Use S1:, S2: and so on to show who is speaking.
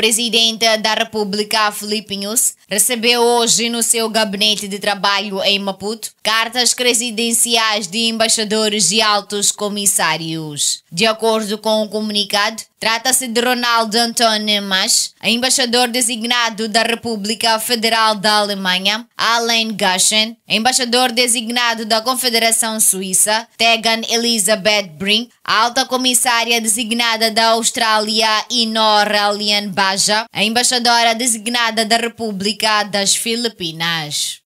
S1: presidente da República, Felipe Nunes, recebeu hoje no seu gabinete de trabalho em Maputo cartas presidenciais de embaixadores e altos comissários. De acordo com o comunicado, Trata-se de Ronaldo António Masch, embaixador designado da República Federal da Alemanha, Alain Gaschen, embaixador designado da Confederação Suíça, Tegan Elizabeth Brink, alta comissária designada da Austrália e Nora Baja, embaixadora designada da República das Filipinas.